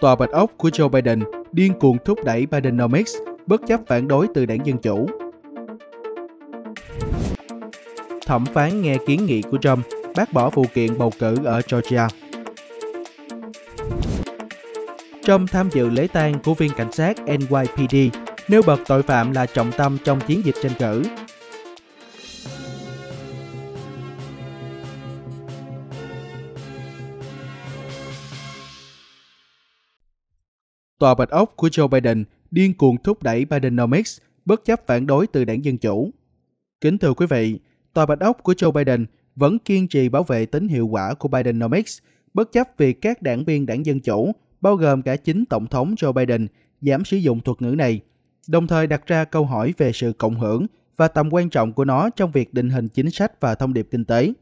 Tòa Bạch Ốc của Joe Biden điên cuồng thúc đẩy Bidenomics bất chấp phản đối từ đảng Dân Chủ. Thẩm phán nghe kiến nghị của Trump bác bỏ vụ kiện bầu cử ở Georgia. Trump tham dự lễ tang của viên cảnh sát NYPD nêu bật tội phạm là trọng tâm trong chiến dịch tranh cử Tòa Bạch Ốc của Joe Biden điên cuồng thúc đẩy Bidenomics bất chấp phản đối từ đảng Dân Chủ. Kính thưa quý vị, Tòa Bạch Ốc của Joe Biden vẫn kiên trì bảo vệ tính hiệu quả của Bidenomics bất chấp việc các đảng viên đảng Dân Chủ, bao gồm cả chính Tổng thống Joe Biden, dám sử dụng thuật ngữ này, đồng thời đặt ra câu hỏi về sự cộng hưởng và tầm quan trọng của nó trong việc định hình chính sách và thông điệp kinh tế.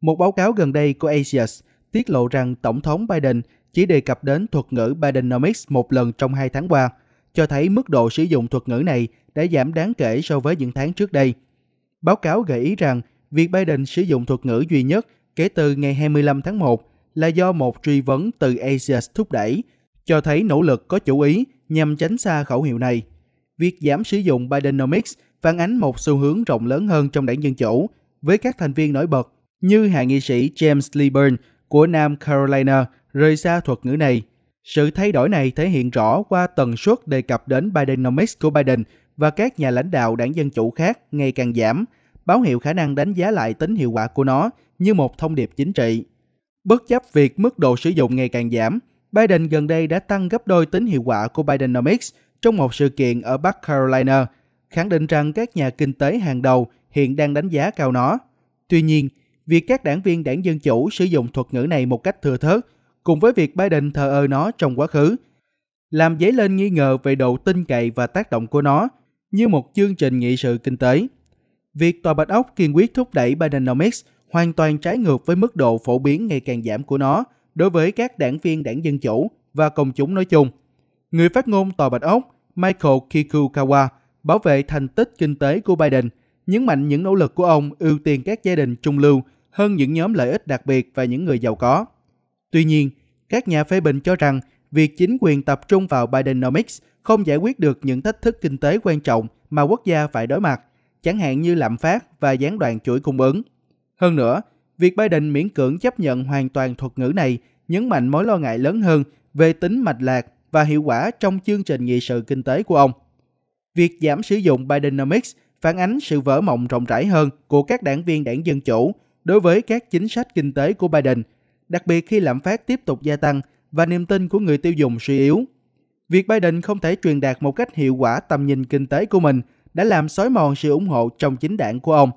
Một báo cáo gần đây của Asias tiết lộ rằng Tổng thống Biden chỉ đề cập đến thuật ngữ Bidenomics một lần trong hai tháng qua, cho thấy mức độ sử dụng thuật ngữ này đã giảm đáng kể so với những tháng trước đây. Báo cáo gợi ý rằng việc Biden sử dụng thuật ngữ duy nhất kể từ ngày 25 tháng 1 là do một truy vấn từ Axios thúc đẩy, cho thấy nỗ lực có chủ ý nhằm tránh xa khẩu hiệu này. Việc giảm sử dụng Bidenomics phản ánh một xu hướng rộng lớn hơn trong đảng Dân Chủ, với các thành viên nổi bật như hạ nghị sĩ James Lee Byrne của Nam Carolina – rời xa thuật ngữ này. Sự thay đổi này thể hiện rõ qua tần suất đề cập đến Bidenomics của Biden và các nhà lãnh đạo đảng Dân Chủ khác ngày càng giảm, báo hiệu khả năng đánh giá lại tính hiệu quả của nó như một thông điệp chính trị. Bất chấp việc mức độ sử dụng ngày càng giảm, Biden gần đây đã tăng gấp đôi tính hiệu quả của Bidenomics trong một sự kiện ở Bắc Carolina, khẳng định rằng các nhà kinh tế hàng đầu hiện đang đánh giá cao nó. Tuy nhiên, việc các đảng viên đảng Dân Chủ sử dụng thuật ngữ này một cách thừa thớt cùng với việc Biden thờ ơ nó trong quá khứ, làm dấy lên nghi ngờ về độ tin cậy và tác động của nó như một chương trình nghị sự kinh tế. Việc Tòa Bạch Ốc kiên quyết thúc đẩy Bidenomics hoàn toàn trái ngược với mức độ phổ biến ngày càng giảm của nó đối với các đảng viên đảng Dân Chủ và công chúng nói chung. Người phát ngôn Tòa Bạch Ốc Michael Kikukawa bảo vệ thành tích kinh tế của Biden, nhấn mạnh những nỗ lực của ông ưu tiên các gia đình trung lưu hơn những nhóm lợi ích đặc biệt và những người giàu có. Tuy nhiên, các nhà phê bình cho rằng việc chính quyền tập trung vào Bidenomics không giải quyết được những thách thức kinh tế quan trọng mà quốc gia phải đối mặt, chẳng hạn như lạm phát và gián đoạn chuỗi cung ứng. Hơn nữa, việc Biden miễn cưỡng chấp nhận hoàn toàn thuật ngữ này nhấn mạnh mối lo ngại lớn hơn về tính mạch lạc và hiệu quả trong chương trình nghị sự kinh tế của ông. Việc giảm sử dụng Bidenomics phản ánh sự vỡ mộng rộng rãi hơn của các đảng viên đảng Dân Chủ đối với các chính sách kinh tế của Biden – đặc biệt khi lạm phát tiếp tục gia tăng và niềm tin của người tiêu dùng suy yếu. Việc Biden không thể truyền đạt một cách hiệu quả tầm nhìn kinh tế của mình đã làm xói mòn sự ủng hộ trong chính đảng của ông,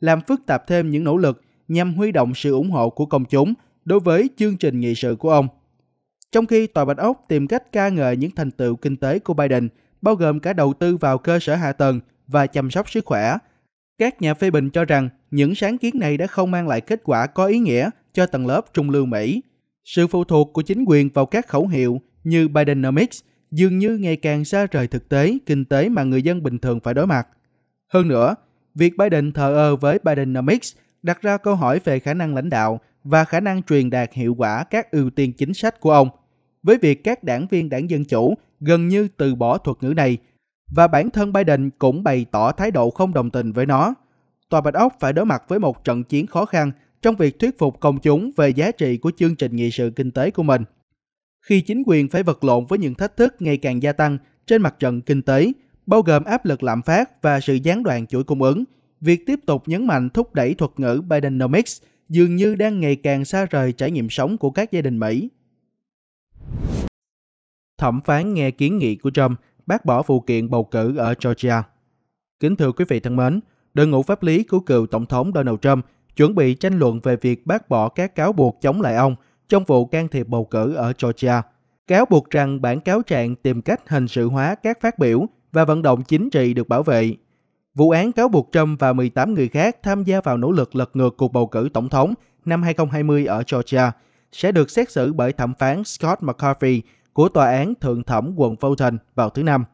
làm phức tạp thêm những nỗ lực nhằm huy động sự ủng hộ của công chúng đối với chương trình nghị sự của ông. Trong khi Tòa Bạch Ốc tìm cách ca ngợi những thành tựu kinh tế của Biden, bao gồm cả đầu tư vào cơ sở hạ tầng và chăm sóc sức khỏe, các nhà phê bình cho rằng những sáng kiến này đã không mang lại kết quả có ý nghĩa cho tầng lớp trung lưu Mỹ. Sự phụ thuộc của chính quyền vào các khẩu hiệu như Bidenomics dường như ngày càng xa rời thực tế kinh tế mà người dân bình thường phải đối mặt. Hơn nữa, việc Biden thờ ơ với Bidenomics đặt ra câu hỏi về khả năng lãnh đạo và khả năng truyền đạt hiệu quả các ưu tiên chính sách của ông. Với việc các đảng viên đảng Dân Chủ gần như từ bỏ thuật ngữ này, và bản thân Biden cũng bày tỏ thái độ không đồng tình với nó. Tòa Bạch Ốc phải đối mặt với một trận chiến khó khăn trong việc thuyết phục công chúng về giá trị của chương trình nghị sự kinh tế của mình. Khi chính quyền phải vật lộn với những thách thức ngày càng gia tăng trên mặt trận kinh tế, bao gồm áp lực lạm phát và sự gián đoạn chuỗi cung ứng, việc tiếp tục nhấn mạnh thúc đẩy thuật ngữ Bidenomics dường như đang ngày càng xa rời trải nghiệm sống của các gia đình Mỹ. Thẩm phán nghe kiến nghị của Trump bác bỏ vụ kiện bầu cử ở Georgia. Kính thưa quý vị thân mến, đội ngũ pháp lý của cựu Tổng thống Donald Trump chuẩn bị tranh luận về việc bác bỏ các cáo buộc chống lại ông trong vụ can thiệp bầu cử ở Georgia. Cáo buộc rằng bản cáo trạng tìm cách hình sự hóa các phát biểu và vận động chính trị được bảo vệ. Vụ án cáo buộc Trump và 18 người khác tham gia vào nỗ lực lật ngược cuộc bầu cử tổng thống năm 2020 ở Georgia sẽ được xét xử bởi thẩm phán Scott McCarthy của Tòa án Thượng thẩm quận Fulton vào thứ Năm.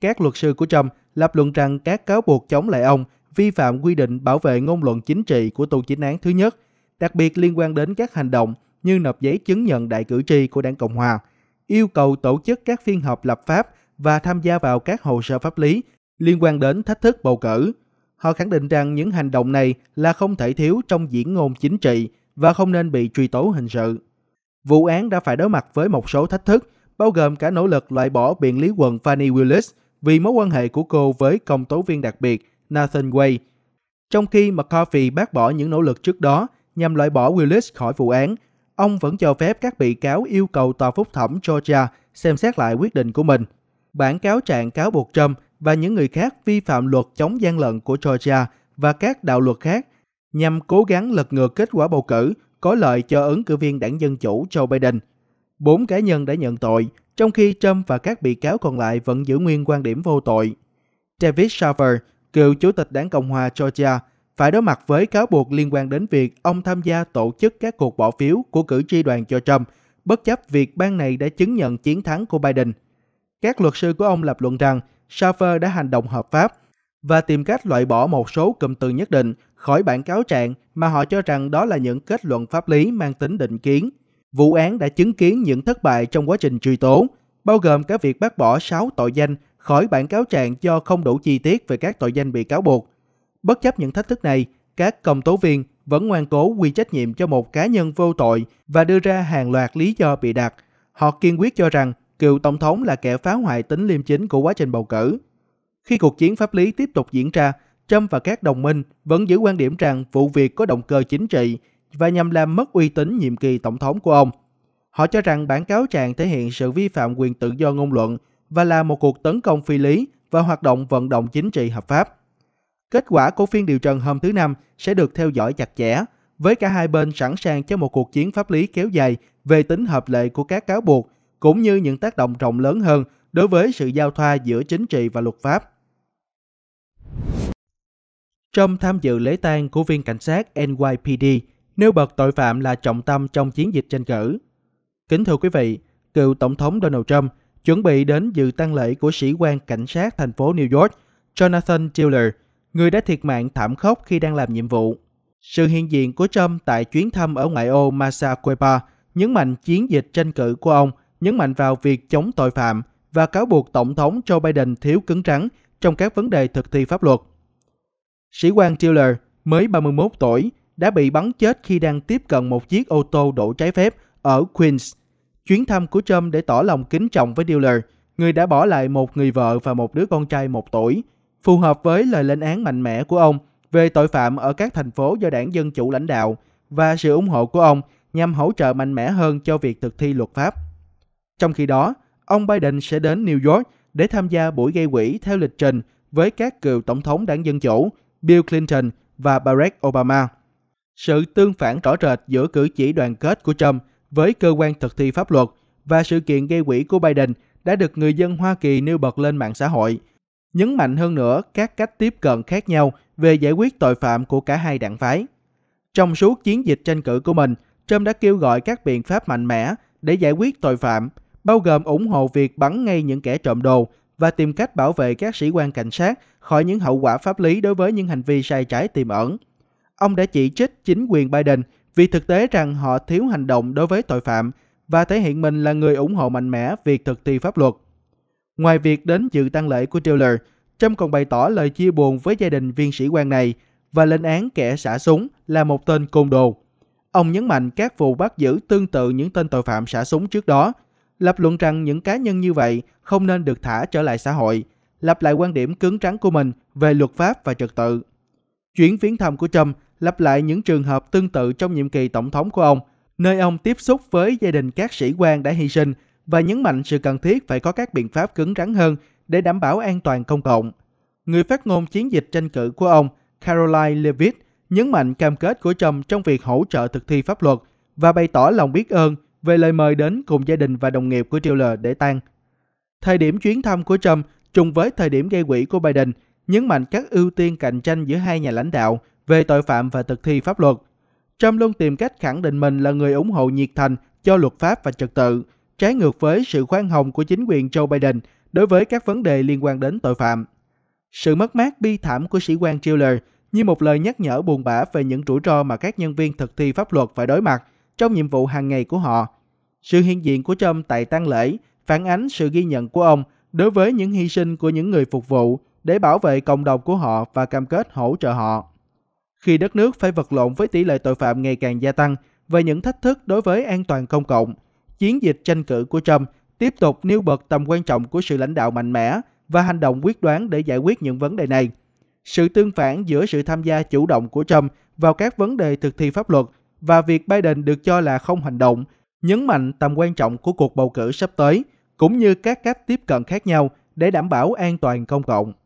Các luật sư của Trump lập luận rằng các cáo buộc chống lại ông vi phạm quy định bảo vệ ngôn luận chính trị của tù chính án thứ nhất, đặc biệt liên quan đến các hành động như nộp giấy chứng nhận đại cử tri của Đảng Cộng Hòa, yêu cầu tổ chức các phiên họp lập pháp và tham gia vào các hồ sơ pháp lý liên quan đến thách thức bầu cử. Họ khẳng định rằng những hành động này là không thể thiếu trong diễn ngôn chính trị và không nên bị truy tố hình sự. Vụ án đã phải đối mặt với một số thách thức, bao gồm cả nỗ lực loại bỏ biện lý quận Fanny Willis vì mối quan hệ của cô với công tố viên đặc biệt Nathan Way. Trong khi McCarthy bác bỏ những nỗ lực trước đó nhằm loại bỏ Willis khỏi vụ án, ông vẫn cho phép các bị cáo yêu cầu tòa phúc thẩm Georgia xem xét lại quyết định của mình. Bản cáo trạng cáo buộc Trump và những người khác vi phạm luật chống gian lận của Georgia và các đạo luật khác nhằm cố gắng lật ngược kết quả bầu cử có lợi cho ứng cử viên đảng Dân Chủ Joe Biden. Bốn cá nhân đã nhận tội, trong khi Trump và các bị cáo còn lại vẫn giữ nguyên quan điểm vô tội. David Shaver, Cựu Chủ tịch Đảng Cộng hòa Georgia phải đối mặt với cáo buộc liên quan đến việc ông tham gia tổ chức các cuộc bỏ phiếu của cử tri đoàn cho Trump, bất chấp việc bang này đã chứng nhận chiến thắng của Biden. Các luật sư của ông lập luận rằng Schafer đã hành động hợp pháp và tìm cách loại bỏ một số cụm từ nhất định khỏi bản cáo trạng mà họ cho rằng đó là những kết luận pháp lý mang tính định kiến. Vụ án đã chứng kiến những thất bại trong quá trình truy tố, bao gồm cả việc bác bỏ 6 tội danh khỏi bản cáo trạng do không đủ chi tiết về các tội danh bị cáo buộc. Bất chấp những thách thức này, các công tố viên vẫn ngoan cố quy trách nhiệm cho một cá nhân vô tội và đưa ra hàng loạt lý do bị đặt. Họ kiên quyết cho rằng cựu tổng thống là kẻ phá hoại tính liêm chính của quá trình bầu cử. Khi cuộc chiến pháp lý tiếp tục diễn ra, Trump và các đồng minh vẫn giữ quan điểm rằng vụ việc có động cơ chính trị và nhằm làm mất uy tín nhiệm kỳ tổng thống của ông. Họ cho rằng bản cáo trạng thể hiện sự vi phạm quyền tự do ngôn luận và là một cuộc tấn công phi lý và hoạt động vận động chính trị hợp pháp. Kết quả của phiên điều trần hôm thứ Năm sẽ được theo dõi chặt chẽ, với cả hai bên sẵn sàng cho một cuộc chiến pháp lý kéo dài về tính hợp lệ của các cáo buộc, cũng như những tác động rộng lớn hơn đối với sự giao thoa giữa chính trị và luật pháp. Trong tham dự lễ tang của viên cảnh sát NYPD, nêu bật tội phạm là trọng tâm trong chiến dịch tranh cử. Kính thưa quý vị, cựu Tổng thống Donald Trump chuẩn bị đến dự tang lễ của sĩ quan cảnh sát thành phố New York, Jonathan Taylor, người đã thiệt mạng thảm khốc khi đang làm nhiệm vụ. Sự hiện diện của Trump tại chuyến thăm ở ngoại ô Massachusetts nhấn mạnh chiến dịch tranh cử của ông, nhấn mạnh vào việc chống tội phạm và cáo buộc Tổng thống Joe Biden thiếu cứng rắn trong các vấn đề thực thi pháp luật. Sĩ quan Taylor, mới 31 tuổi, đã bị bắn chết khi đang tiếp cận một chiếc ô tô đổ trái phép ở Queens, chuyến thăm của Trump để tỏ lòng kính trọng với Diller, người đã bỏ lại một người vợ và một đứa con trai một tuổi, phù hợp với lời lên án mạnh mẽ của ông về tội phạm ở các thành phố do đảng Dân Chủ lãnh đạo và sự ủng hộ của ông nhằm hỗ trợ mạnh mẽ hơn cho việc thực thi luật pháp. Trong khi đó, ông Biden sẽ đến New York để tham gia buổi gây quỹ theo lịch trình với các cựu tổng thống đảng Dân Chủ Bill Clinton và Barack Obama. Sự tương phản rõ rệt giữa cử chỉ đoàn kết của Trump với cơ quan thực thi pháp luật và sự kiện gây quỹ của Biden đã được người dân Hoa Kỳ nêu bật lên mạng xã hội, nhấn mạnh hơn nữa các cách tiếp cận khác nhau về giải quyết tội phạm của cả hai đảng phái. Trong suốt chiến dịch tranh cử của mình, Trump đã kêu gọi các biện pháp mạnh mẽ để giải quyết tội phạm, bao gồm ủng hộ việc bắn ngay những kẻ trộm đồ và tìm cách bảo vệ các sĩ quan cảnh sát khỏi những hậu quả pháp lý đối với những hành vi sai trái tiềm ẩn. Ông đã chỉ trích chính quyền Biden vì thực tế rằng họ thiếu hành động đối với tội phạm và thể hiện mình là người ủng hộ mạnh mẽ việc thực thi pháp luật. Ngoài việc đến dự tang lễ của Taylor, Trump còn bày tỏ lời chia buồn với gia đình viên sĩ quan này và lên án kẻ xả súng là một tên côn đồ. Ông nhấn mạnh các vụ bắt giữ tương tự những tên tội phạm xả súng trước đó, lập luận rằng những cá nhân như vậy không nên được thả trở lại xã hội, lặp lại quan điểm cứng rắn của mình về luật pháp và trật tự. Chuyến viếng thăm của Trump lặp lại những trường hợp tương tự trong nhiệm kỳ tổng thống của ông, nơi ông tiếp xúc với gia đình các sĩ quan đã hy sinh và nhấn mạnh sự cần thiết phải có các biện pháp cứng rắn hơn để đảm bảo an toàn công cộng. Người phát ngôn chiến dịch tranh cử của ông, Caroline Levitt, nhấn mạnh cam kết của Trump trong việc hỗ trợ thực thi pháp luật và bày tỏ lòng biết ơn về lời mời đến cùng gia đình và đồng nghiệp của Taylor để tang. Thời điểm chuyến thăm của Trump trùng với thời điểm gây quỹ của Biden, nhấn mạnh các ưu tiên cạnh tranh giữa hai nhà lãnh đạo về tội phạm và thực thi pháp luật. Trump luôn tìm cách khẳng định mình là người ủng hộ nhiệt thành cho luật pháp và trật tự, trái ngược với sự khoan hồng của chính quyền Joe Biden đối với các vấn đề liên quan đến tội phạm. Sự mất mát bi thảm của sĩ quan Chiller như một lời nhắc nhở buồn bã về những rủi ro mà các nhân viên thực thi pháp luật phải đối mặt trong nhiệm vụ hàng ngày của họ. Sự hiện diện của Trump tại tang lễ phản ánh sự ghi nhận của ông đối với những hy sinh của những người phục vụ để bảo vệ cộng đồng của họ và cam kết hỗ trợ họ khi đất nước phải vật lộn với tỷ lệ tội phạm ngày càng gia tăng và những thách thức đối với an toàn công cộng. Chiến dịch tranh cử của Trump tiếp tục nêu bật tầm quan trọng của sự lãnh đạo mạnh mẽ và hành động quyết đoán để giải quyết những vấn đề này. Sự tương phản giữa sự tham gia chủ động của Trump vào các vấn đề thực thi pháp luật và việc Biden được cho là không hành động, nhấn mạnh tầm quan trọng của cuộc bầu cử sắp tới, cũng như các cách tiếp cận khác nhau để đảm bảo an toàn công cộng.